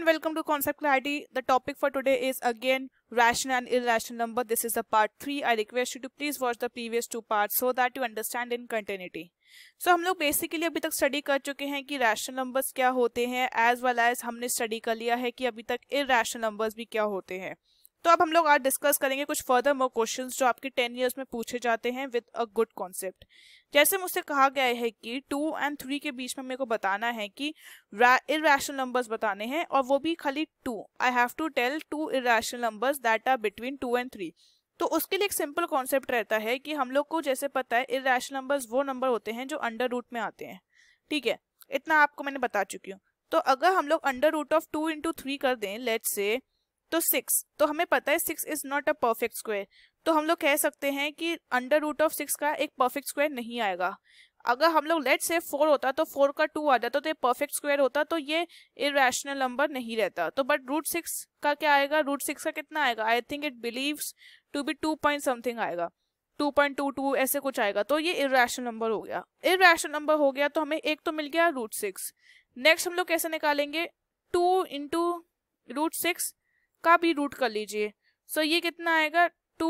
and welcome to Concept Clarity. The topic for today is again rational and irrational number. This is the part 3. I request you to please watch the previous two parts so that you understand in continuity. So so, हम लोग basically अभी तक study कर चुके हैं कि rational numbers क्या होते हैं एज वेल एज हमने स्टडी कर लिया है कि अभी तक इरेशनल नंबर्स भी क्या होते हैं तो अब हम लोग आज डिस्कस करेंगे कुछ फर्दर मोर क्वेश्चन जो आपके टेन ईयर्स में पूछे जाते हैं विद अ गुड कॉन्सेप्ट जैसे मुझसे कहा गया है कि टू एंड थ्री के बीच में मेरे को बताना है कि इेशनल नंबर्स बताने हैं और वो भी खाली to I have to tell two irrational numbers that are between two and three तो उसके लिए एक सिंपल कॉन्सेप्ट रहता है कि हम लोग को जैसे पता है इेशनल नंबर्स वो नंबर होते हैं जो अंडर रूट में आते हैं ठीक है इतना आपको मैंने बता चुकी हूँ तो अगर हम लोग under root of two into three कर दें लेट से तो सिक्स तो हमें पता है six is not a perfect square तो हम लोग कह सकते हैं कि अंडर रूट ऑफ सिक्स का एक परफेक्ट स्क्वायर नहीं आएगा अगर हम लोग लेट से फोर होता तो फोर का टू आ जाता तो ये परफेक्ट स्क्वायर होता तो ये इरेशनल नंबर नहीं रहता तो बट रूट सिक्स का क्या आएगा रूट सिक्स का कितना आएगा I think it believes to be two point something आएगा 2.22 ऐसे कुछ आएगा तो ये इेशनल नंबर हो गया इेशनल नंबर हो गया तो हमें एक तो मिल गया रूट सिक्स नेक्स्ट हम लोग कैसे निकालेंगे टू इंटू रूट सिक्स का भी रूट कर लीजिए सो ये कितना आएगा टू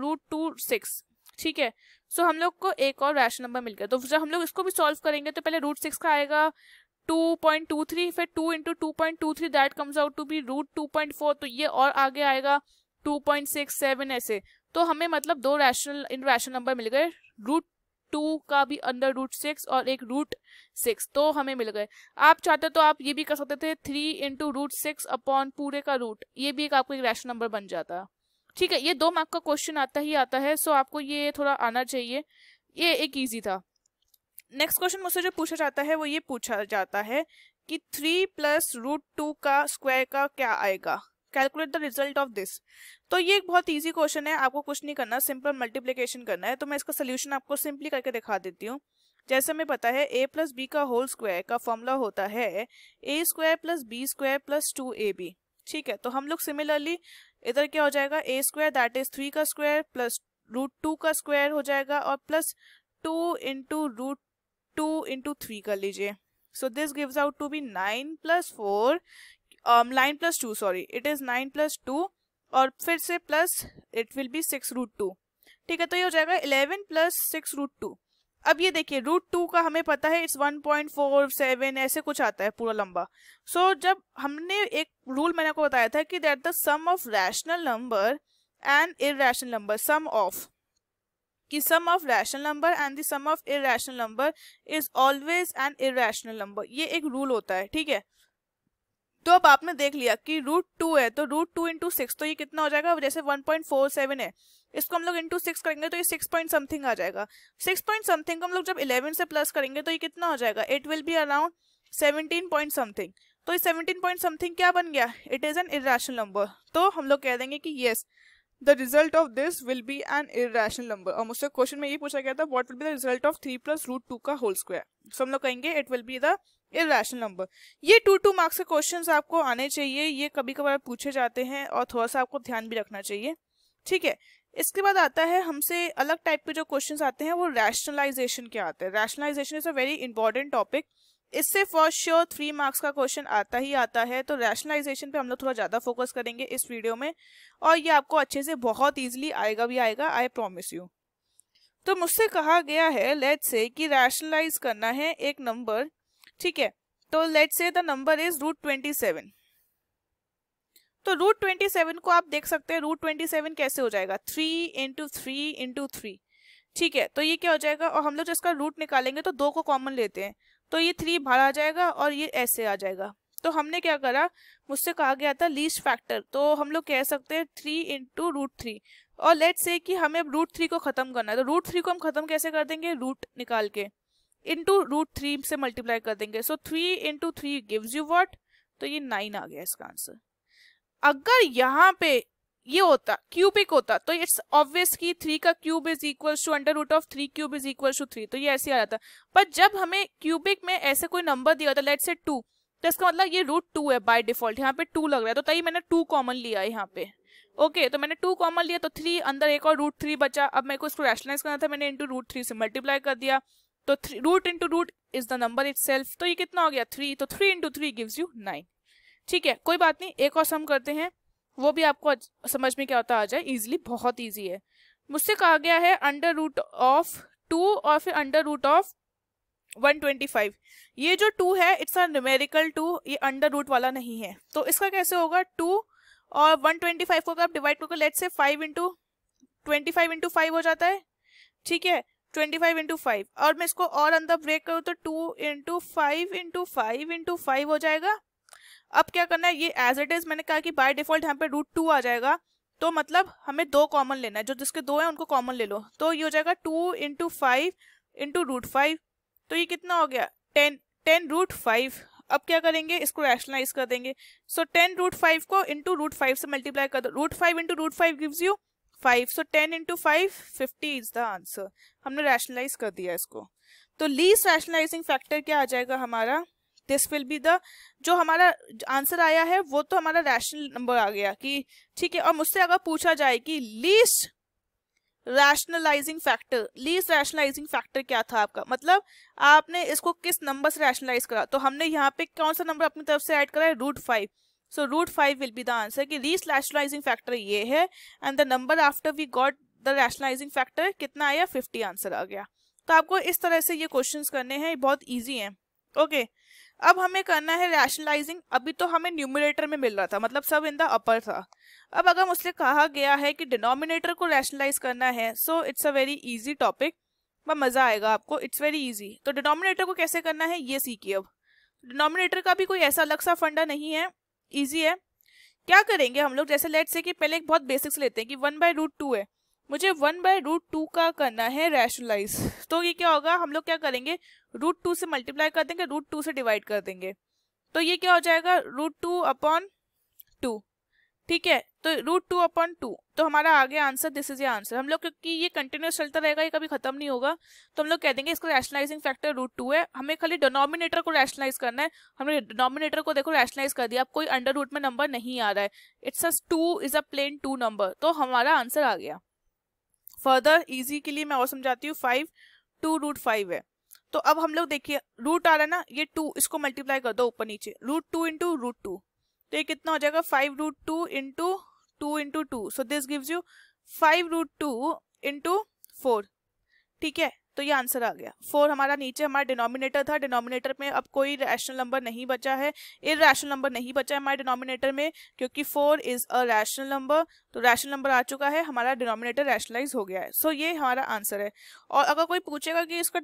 रूट टू सिक्स ठीक है सो हम लोग को एक और रैशनल नंबर मिल गया तो जब हम लोग इसको भी सॉल्व करेंगे तो पहले रूट सिक्स का आएगा टू पॉइंट टू थ्री फिर two into two point two three that comes out to be root two point four तो ये और आगे आएगा टू पॉइंट सिक्स सेवन ऐसे तो हमें मतलब दो रैशनल इन रैशनल नंबर मिल गए रूट टू का भी अंडर रूट सिक्स और एक रूट सिक्स तो हमें मिल गए आप चाहते तो आप ये भी कर सकते थे three into root six upon पूरे का रूट ये भी एक आपको एक रैशनल नंबर बन जाता ठीक है ये दो मार्क का क्वेश्चन आता ही आता है सो आपको ये थोड़ा आना चाहिए ये एक ईजी था नेक्स्ट क्वेश्चन मुझसे जो पूछा जाता है वो ये पूछा जाता है कि थ्री प्लस रूट टू का स्क्वायर का क्या आएगा calculate the result of this तो ये एक बहुत ईजी क्वेश्चन है आपको कुछ नहीं करना सिंपल मल्टीप्लीकेशन करना है तो मैं इसका सोल्यूशन आपको सिंपली करके दिखा देती हूँ जैसे हमें पता है ए प्लस बी का होल स्क्वायर का फॉर्मूला होता है A square plus B square plus two A B ठीक है तो हम लोग सिमिलरली इधर क्या हो जाएगा A square that is three का स्क्वायर प्लस रूट टू का स्क्वायर हो जाएगा और plus two into root two into three कर लीजिए so this gives out to be nine plus four nine plus two sorry it is nine plus two और फिर से plus it will be six root two ठीक है तो ये हो जाएगा eleven plus six root two अब ये देखिए रूट टू का हमें पता है it's one point four seven ऐसे कुछ आता है पूरा लंबा सो so, जब हमने एक रूल मैंने आपको बताया था कि that the sum of rational number and rational number sum of कि sum of rational number and the sum of rational number is always an irrational number ये एक रूल होता है ठीक है तो अब आपने देख लिया कि रूट टू है तो रूट टू इंटू सिक्स तो ये कितना हो जाएगा जैसे वन पॉइंट फोर सेवन है इसको हम लोग इंटू सिक्स करेंगे तो ये सिक्स पॉइंट समथिंग आ जाएगा सिक्स पॉइंट समथिंग को हम लोग जब इलेवन से प्लस करेंगे तो ये कितना हो जाएगा it will be around seventeen point something तो ये सेवनटीन पॉइंट समथिंग क्या बन गया it is an irrational number तो हम लोग कह देंगे कि yes the result of this will be an irrational number और मुझसे क्वेश्चन में ये पूछा गया था what will be the result of three plus root two का होल स्क्वायर सो हम लोग कहेंगे it will be the irrational number ये टू टू मार्क्स के क्वेश्चन आपको आने चाहिए ये कभी कभार पूछे जाते हैं और थोड़ा सा आपको ध्यान भी रखना चाहिए ठीक है इसके बाद आता है हमसे अलग टाइप के जो क्वेश्चंस आते हैं वो रैशनलाइजेशन के आते हैं rationalization is a very important topic इससे फॉर श्योर थ्री मार्क्स का क्वेश्चन आता ही आता है तो रैशनलाइजेशन पे हम लोग थोड़ा ज़्यादा फोकस करेंगे इस वीडियो में और ये आपको अच्छे से बहुत ईजिली आएगा भी आएगा आई प्रोमिस यू तो मुझसे कहा गया है लेट से कि रैशनलाइज करना है एक नंबर ठीक है तो let say the number is root twenty seven तो रूट ट्वेंटी सेवन को आप देख सकते हैं रूट ट्वेंटी सेवन कैसे हो जाएगा three into three into three ठीक है तो ये क्या हो जाएगा और हम लोग जिसका रूट निकालेंगे तो दो को कॉमन लेते हैं तो ये थ्री बाहर आ जाएगा और ये ऐसे आ जाएगा तो हमने क्या करा मुझसे कहा गया था लीस्ट फैक्टर तो हम लोग कह सकते हैं थ्री इंटू रूट थ्री और लेट से कि हमें अब रूट थ्री को खत्म करना है तो रूट थ्री को हम खत्म कैसे कर देंगे रूट निकाल के इंटू रूट थ्री से मल्टीप्लाई कर देंगे so three into three gives you what तो ये नाइन आ गया इसका आंसर अगर यहाँ पे ये होता क्यूबिक होता तो इट्स ऑब्वियस कि थ्री का cube is equal to under root of three cube is equal to three तो ये ऐसे आ जाता पर जब हमें क्यूबिक में ऐसे कोई नंबर दिया होता लेट से टू तो इसका मतलब ये रूट टू है बाय डिफॉल्ट यहाँ पे टू लग रहा है तो तभी मैंने टू कॉमन लिया है यहाँ पे ओके okay, तो मैंने टू कॉमन लिया तो थ्री अंदर एक और रूट थ्री बचा अब मेरे को इसको रैशनलाइज करना था मैंने इंटू रूट थ्री से मल्टीप्लाई कर दिया तो root into root is the number it तो ये कितना हो गया थ्री तो three into three gives you nine ठीक है कोई बात नहीं एक और सम करते हैं वो भी आपको समझ में क्या होता आ जाए ईजिली बहुत ईजी है मुझसे कहा गया है अंडर रूट ऑफ टू और फिर अंडर रूट ऑफ 125 ये जो टू है इट्स अ न्यूमेरिकल टू ये अंडर रूट वाला नहीं है तो इसका कैसे होगा टू और 125 को अगर आप डिवाइड करोगे let say five into twenty five into five हो जाता है ठीक है ट्वेंटी फाइव इंटू फाइव और मैं इसको और अंदर ब्रेक करूँ तो two into five into five into five हो जाएगा अब क्या करना है ये एज इट इज मैंने कहा कि बाय डिफॉल्ट यहाँ पे रूट टू आ जाएगा तो मतलब हमें दो कॉमन लेना है जो जिसके दो हैं उनको कॉमन ले लो तो ये हो जाएगा two into five into root five तो ये कितना हो गया टेन टेन रूट फाइव अब क्या करेंगे इसको रैशनलाइज कर देंगे सो टेन रूट फाइव को इंटू रूट फाइव से मल्टीप्लाई कर दो root five into root five gives you five so ten into five fifty is the answer हमने रैशनलाइज कर दिया इसको तो लीस रैशनलाइजिंग फैक्टर क्या आ जाएगा हमारा दिस विल बी द जो हमारा आंसर आया है वो तो हमारा रैशनल नंबर आ गया कि ठीक है और मुझसे अगर पूछा जाए कि least rationalising factor least rationalising factor क्या था आपका मतलब आपने इसको किस नंबर से रैशनलाइज करा तो हमने यहाँ पे कौन सा नंबर अपनी तरफ से ऐड करा है root five so root five will be the answer कि least रैशनलाइजिंग फैक्टर ये है and the number after we got the rationalising factor कितना आया फिफ्टी आंसर आ गया तो आपको इस तरह से ये क्वेश्चन करने हैं बहुत ईजी हैं ओके अब हमें करना है रैशनलाइजिंग अभी तो हमें न्यूमिनेटर में मिल रहा था मतलब सब इन द अपर था अब अगर मुझसे कहा गया है कि डिनोमिनेटर को रैशनलाइज करना है so it's a very easy topic वह मज़ा आएगा आपको इट्स वेरी इजी तो डिनोमिनेटर को कैसे करना है ये सीखिए अब डिनोमिनेटर का भी कोई ऐसा अलग सा फंडा नहीं है ईजी है क्या करेंगे हम लोग जैसे लेट से कि पहले एक बहुत बेसिक्स लेते हैं कि वन बाय रूट टू है मुझे वन बाय रूट टू का करना है रैशनलाइज तो ये क्या होगा हम लोग क्या करेंगे रूट टू से मल्टीप्लाई कर देंगे रूट टू से डिवाइड कर देंगे तो ये क्या हो जाएगा रूट टू अपॉन ठीक है तो रूट टू अपॉन टू तो हमारा आगे answer this is a answer हम लोग क्योंकि ये कंटिन्यूस चलता रहेगा ये कभी खत्म नहीं होगा तो हम लोग कह देंगे इसका रैशनलाइजिंग फैक्टर रूट टू है हमें खाली डोनोमिनेटर को रैशनलाइज करना है हमने डोनोमिनेटर को देखो रैशनलाइज कर दिया अब कोई अंडर रूट में नंबर नहीं आ रहा है it's as two is a plain two number तो हमारा आंसर आ गया फर्दर इजी के लिए मैं और समझाती हूँ फाइव टू रूट फाइव है तो अब हम लोग देखिए रूट आ रहा है ना ये टू इसको मल्टीप्लाई कर दो ऊपर नीचे root two into root two तो ये कितना हो जाएगा five root two into two into two so this gives you five root two into four ठीक है तो ये आंसर आ गया फोर हमारा नीचे हमारा डिनोमिनेटर था डिनोमिनेटर में अब कोई रैशनल नंबर नहीं बचा है इरेशनल नंबर नहीं बचा है हमारे डिनोमिनेटर में क्योंकि four is a rational number तो रैशनल नंबर आ चुका है हमारा डिनोमिनेटर रैशनलाइज हो गया है सो so, ये हमारा आंसर है और अगर कोई पूछेगा कि इसका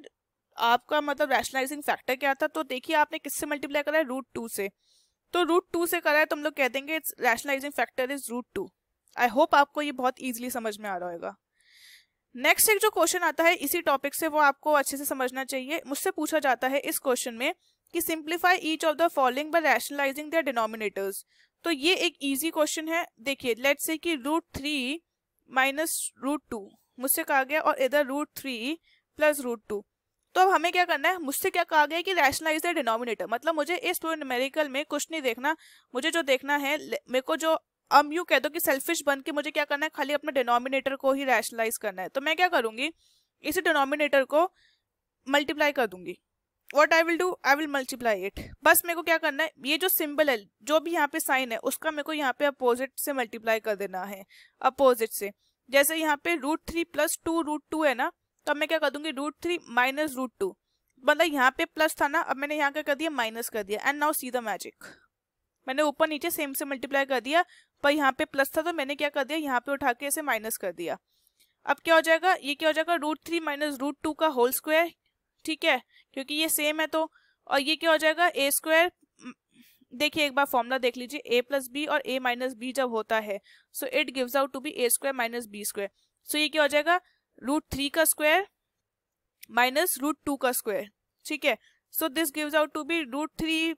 आपका मतलब रैशनलाइजिंग फैक्टर क्या था तो देखिए आपने किससे मल्टीप्लाई करा है रूट टू से तो रूट टू से करा है तो हम लोग कह देंगे it's rationalising factor is root two I hope आपको ये बहुत ईजिली समझ में आ रहा होगा नेक्स्ट एक जो क्वेश्चन आता है इसी टॉपिक से वो आपको अच्छे से समझना चाहिए मुझसे पूछा जाता है इस क्वेश्चन में कि simplify each of the following by rationalising their denominators तो ये एक इजी क्वेश्चन है देखिए लेट से कि root three minus root two मुझसे कहा गया और इधर root three plus root two तो अब हमें क्या करना है मुझसे क्या कहा गया कि रैशनलाइज द डिनोमिनेटर मतलब मुझे इस न्यूमेरिकल में कुछ नहीं देखना मुझे जो देखना है मेरे को जो अब यूँ कह दो कि सेल्फिश बन के मुझे क्या करना है खाली अपने डिनोमिनेटर को ही रैशनलाइज करना है तो मैं क्या करूँगी इस डिनोमिनेटर को मल्टीप्लाई कर दूंगी what I will do I will multiply it बस मेरे को क्या करना है ये जो सिंबल है जो भी यहाँ पे साइन है उसका मेरे को यहाँ पे अपोजिट से मल्टीप्लाई कर देना है अपोजिट से जैसे यहाँ पे root three plus two root two है ना तो अब मैं क्या कर दूंगी root three minus root two मतलब यहाँ पे प्लस था ना अब मैंने यहाँ क्या कर दिया माइनस कर दिया and now see the magic मैंने ऊपर नीचे सेम से मल्टीप्लाई कर दिया पर यहाँ पे प्लस था तो मैंने क्या कर दिया यहाँ पे उठा के इसे माइनस कर दिया अब क्या हो जाएगा ये क्या हो जाएगा root three minus root two का होल स्क्वायर ठीक है क्योंकि ये सेम है तो और ये क्या हो जाएगा ए स्क्वायर हम्म, देखिए एक बार फॉर्मूला देख लीजिए ए प्लस बी और ए माइनस बी जब होता है so it gives out to be A square minus B square so ये क्या हो जाएगा रूट थ्री का स्क्वायर माइनस रूट टू का स्क्वायर ठीक है so this gives out to be root three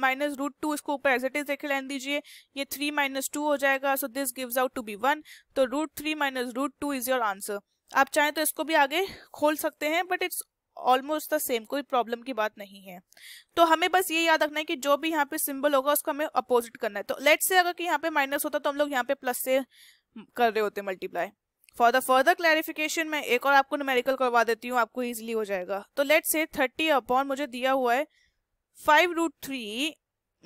minus root two इसको ऊपर एज इट इज देखे लाइन दीजिए ये थ्री माइनस टू हो जाएगा so this gives out to be one तो root three minus root two is your answer आप चाहें तो इसको भी आगे खोल सकते हैं but it's almost the same कोई प्रॉब्लम की बात नहीं है तो हमें बस ये याद रखना है कि जो भी यहाँ पे सिंबल होगा उसको हमें अपोजिट करना है तो लेट्स से अगर कि यहाँ पे माइनस होता तो हम लोग यहाँ पे प्लस से कर रहे होते multiply for the further clarification मैं एक और आपको न्यूमेरिकल करवा देती हूँ आपको ईजिली हो जाएगा तो लेट से थर्टी अपॉन मुझे दिया हुआ है five root three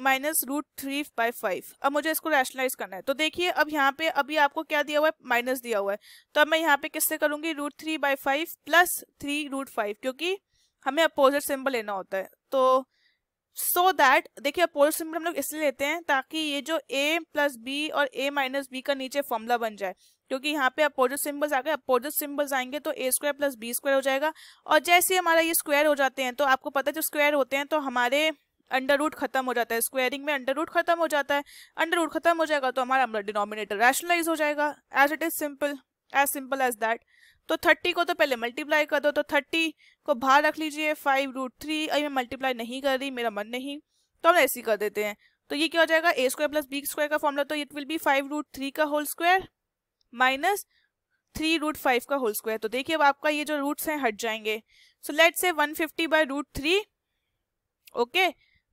minus root three by five अब मुझे इसको रैशनलाइज करना है तो देखिए अब यहाँ पे अभी आपको क्या दिया हुआ है माइनस दिया हुआ है तो अब मैं यहाँ पे किससे करूँगी root three by five plus three root five क्योंकि हमें अपोजिट सिंबल लेना होता है तो सो so दैट देखिए अपोजिट सिंबल हम लोग इसलिए लेते हैं ताकि ये जो ए प्लस बी और ए माइनस बी का नीचे फॉर्मूला बन जाए क्योंकि यहाँ पे अपोजिट सिंबल्स आ गए अपोजिट सिंबल्स आएंगे तो A square plus B square हो जाएगा और जैसे ही हमारा ये स्क्वायर हो जाते हैं तो आपको पता है जब स्क्वायर होते हैं तो हमारे अंडर रूट खत्म हो जाता है स्क्वायरिंग में अंडर रूट खत्म हो जाता है अंडर रूट खत्म हो जाएगा तो हमारा डिनोमिनेटर मतलब रैशनलाइज हो जाएगा as it is simple as simple as that तो थर्टी को तो पहले मल्टीप्लाई कर दो तो थर्टी को बाहर रख लीजिए फाइव रूट थ्री अभी मैं मल्टीप्लाई नहीं कर रही मेरा मन नहीं तो हम ऐसे ही कर देते हैं तो ये क्या हो जाएगा A square plus B square का फॉर्मूला तो it will be five root three का whole square minus three root five का होल स्क्वायर तो देखिए अब आपका ये जो रूट्स हैं हट जाएंगे so let say one fifty by root three okay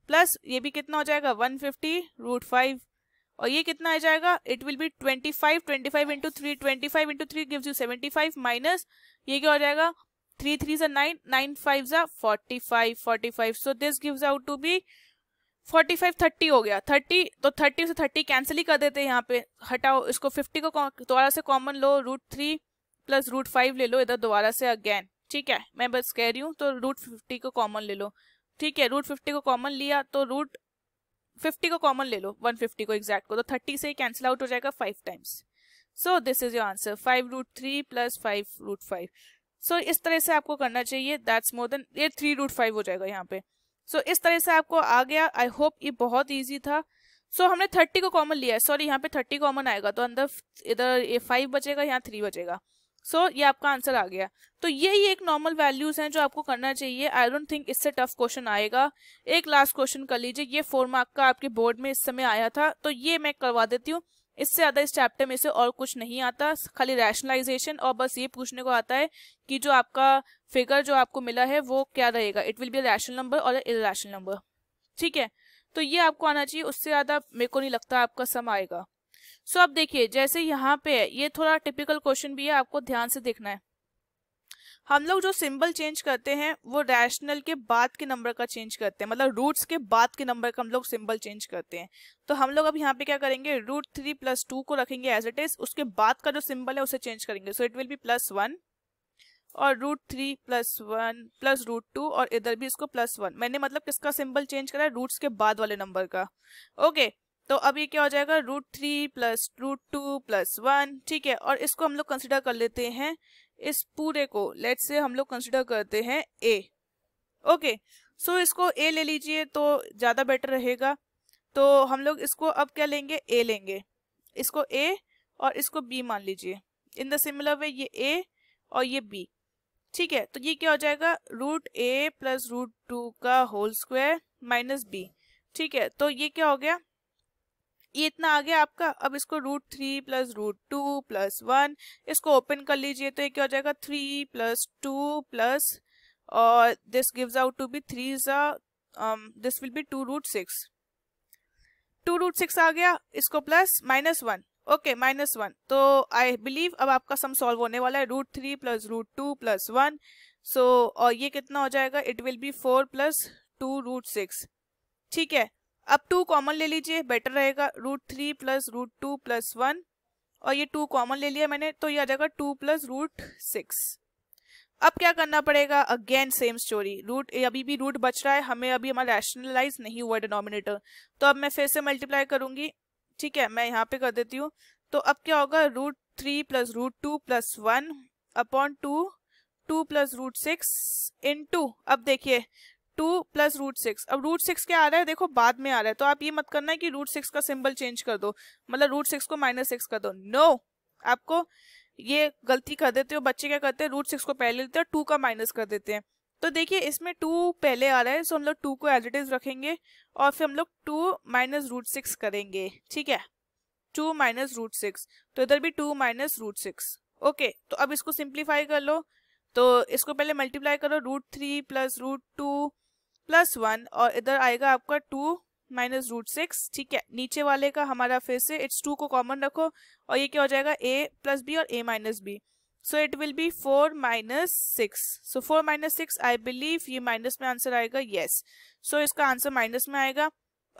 plus ये भी कितना हो जाएगा वन फिफ्टी रूट फाइव और ये कितना आ जाएगा it will be twenty five twenty five into three twenty five into three gives you seventy five minus ये क्या हो जाएगा थ्री थ्री सा नाइन नाइन फाइव सा forty five forty five so this gives out to be forty five thirty हो गया thirty तो thirty से थर्टी कैंसिल ही कर देते हैं यहाँ पे हटाओ इसको फिफ्टी को दोबारा से कॉमन लो root three plus root five ले लो इधर दोबारा से अगेन ठीक है मैं बस कह रही हूँ तो रूट फिफ्टी को कॉमन ले लो ठीक है रूट फिफ्टी को कॉमन लिया तो रूट फिफ्टी को कॉमन ले लो वन फिफ्टी को एग्जैक्ट को तो थर्टी से ही कैंसिल आउट हो जाएगा five times so this is your answer five root three plus five root five so इस तरह से आपको करना चाहिए दैट्स मोर देन ये थ्री रूट फाइव हो जाएगा यहाँ पे सो so, इस तरह से आपको आ गया आई होप ये बहुत ईजी था सो so, हमने थर्टी को कॉमन लिया है सॉरी यहाँ पे थर्टी कॉमन आएगा तो अंदर इधर ये फाइव बचेगा यहाँ थ्री बचेगा सो so, ये आपका आंसर आ गया तो यही एक नॉर्मल वैल्यूज हैं जो आपको करना चाहिए आई डोंट थिंक इससे टफ क्वेश्चन आएगा एक लास्ट क्वेश्चन कर लीजिए ये फोर मार्क का आपके बोर्ड में इस समय आया था तो ये मैं करवा देती हूँ इससे ज़्यादा इस चैप्टर में से और कुछ नहीं आता खाली रैशनलाइजेशन और बस ये पूछने को आता है कि जो आपका फिगर जो आपको मिला है वो क्या रहेगा it will be rational number और इरेशनल नंबर ठीक है तो ये आपको आना चाहिए उससे ज़्यादा मेरे को नहीं लगता आपका सम आएगा सो so, अब देखिए जैसे यहाँ पे ये थोड़ा टिपिकल क्वेश्चन भी है आपको ध्यान से देखना है हम लोग जो सिंबल चेंज करते हैं वो रैशनल के बाद के नंबर का चेंज करते हैं मतलब रूट्स के बाद के नंबर का हम लोग सिंबल चेंज करते हैं तो हम लोग अब यहाँ पे क्या करेंगे रूट थ्री प्लस टू को रखेंगे एज इट इज उसके बाद का जो सिंबल है उसे चेंज करेंगे so it will be plus one और root three plus one plus root two और इधर भी इसको प्लस वन मैंने मतलब किसका सिंबल चेंज करा है रूट्स के बाद वाले नंबर का ओके तो अब ये क्या हो जाएगा root three plus root two plus one ठीक है और इसको हम लोग कंसिडर कर लेते हैं इस पूरे को लेट से हम लोग कंसिडर करते हैं ए ओके सो इसको ए ले लीजिए तो ज़्यादा बेटर रहेगा तो हम लोग इसको अब क्या लेंगे ए लेंगे इसको ए और इसको बी मान लीजिए इन द सिमिलर वे ये ए और ये बी ठीक है तो ये क्या हो जाएगा root A plus root two का होल स्क्वायर माइनस बी ठीक है तो ये क्या हो गया ये इतना आ गया आपका अब इसको root three plus root two plus one इसको ओपन कर लीजिए तो ये क्या हो जाएगा थ्री प्लस टू प्लस और this gives out to be three this will be two root six two root six आ गया इसको plus minus one okay minus one तो आई बिलीव अब आपका सम सॉल्व होने वाला है root three plus root two plus one so और ये कितना हो जाएगा it will be four plus two root six ठीक है अब टू कॉमन ले लीजिए बेटर रहेगा root three plus root two plus one और ये टू कॉमन ले लिया मैंने तो ये आ जाएगा टू प्लस रूट सिक्स अब क्या करना पड़ेगा अगेन सेम स्टोरी रूट अभी भी रूट बच रहा है हमें अभी हमारा रैशनलाइज नहीं हुआ डिनोमिनेटर तो अब मैं फिर से मल्टीप्लाई करूंगी ठीक है मैं यहाँ पे कर देती हूँ तो अब क्या होगा root three plus root two plus one upon two two plus root six in two अब देखिए टू प्लस रूट सिक्स अब रूट सिक्स क्या आ रहा है देखो बाद में आ रहा है तो आप ये मत करना है कि रूट सिक्स का सिंबल चेंज कर दो मतलब रूट सिक्स को माइनस सिक्स कर दो नो no! आपको ये गलती कर देते हो बच्चे क्या करते हैं रूट सिक्स को पहले लेते हैं टू का माइनस कर देते हैं तो देखिए इसमें टू पहले आ रहा है सो हम लोग टू को एज इट इज रखेंगे और फिर हम लोग टू माइनस रूट सिक्स करेंगे ठीक है टू माइनस रूट सिक्स तो इधर भी two minus root six okay तो अब इसको सिंप्लीफाई कर लो तो इसको पहले मल्टीप्लाई करो root three plus root two plus one और इधर आएगा आपका टू माइनस रूट सिक्स ठीक है नीचे वाले का हमारा फिर से इट्स टू को कॉमन रखो और ये क्या हो जाएगा ए प्लस बी और A minus B so it will be four minus six so four minus six I believe ये माइनस में आंसर आएगा येस yes. सो so, इसका आंसर माइनस में आएगा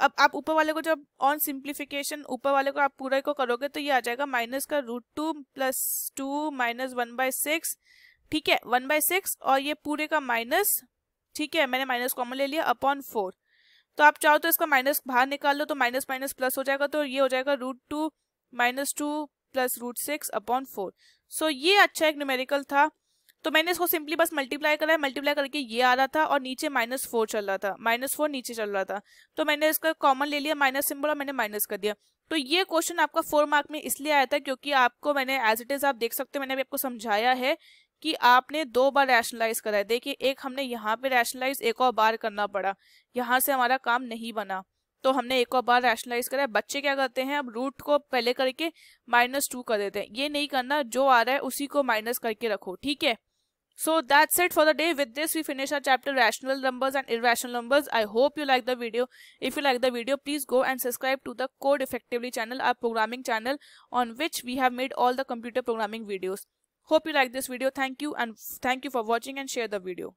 अब आप ऊपर वाले को जब ऑन सिंप्लीफिकेशन ऊपर वाले को आप पूरा को करोगे तो ये आ जाएगा माइनस का root two plus two minus one by six ठीक है वन बाय सिक्स और ये पूरे का माइनस ठीक है मैंने माइनस कॉमन ले लिया अपॉन फोर तो आप चाहो तो इसका माइनस बाहर निकाल लो तो माइनस माइनस प्लस हो जाएगा तो ये हो जाएगा root two minus two plus root six upon four so ये अच्छा एक न्यूमेरिकल था तो मैंने इसको सिंपली बस मल्टीप्लाई करा है मल्टीप्लाई करके ये आ रहा था और नीचे माइनस फोर चल रहा था माइनस फोर नीचे चल रहा था तो मैंने इसका कॉमन ले लिया माइनस सिंबल और मैंने माइनस कर दिया तो ये क्वेश्चन आपका फोर मार्क में इसलिए आया था क्योंकि आपको मैंने एज इट इज आप देख सकते हो मैंने अभी आपको समझाया है कि आपने दो बार रैशनलाइज करा है देखिए एक हमने यहाँ पे रैशनलाइज एक और बार करना पड़ा यहाँ से हमारा काम नहीं बना तो हमने एक और बार रैशनलाइज करा है बच्चे क्या करते हैं अब रूट को पहले करके माइनस टू कर देते हैं ये नहीं करना जो आ रहा है उसी को माइनस करके रखो ठीक है so that's it for the day with this we finish our chapter rational numbers and irrational numbers I hope you like the video if you like the video please go and subscribe to the code effectively channel our programming channel on which we have made all the computer programming videos Hope you like this video. Thank you and thank you for watching and share the video.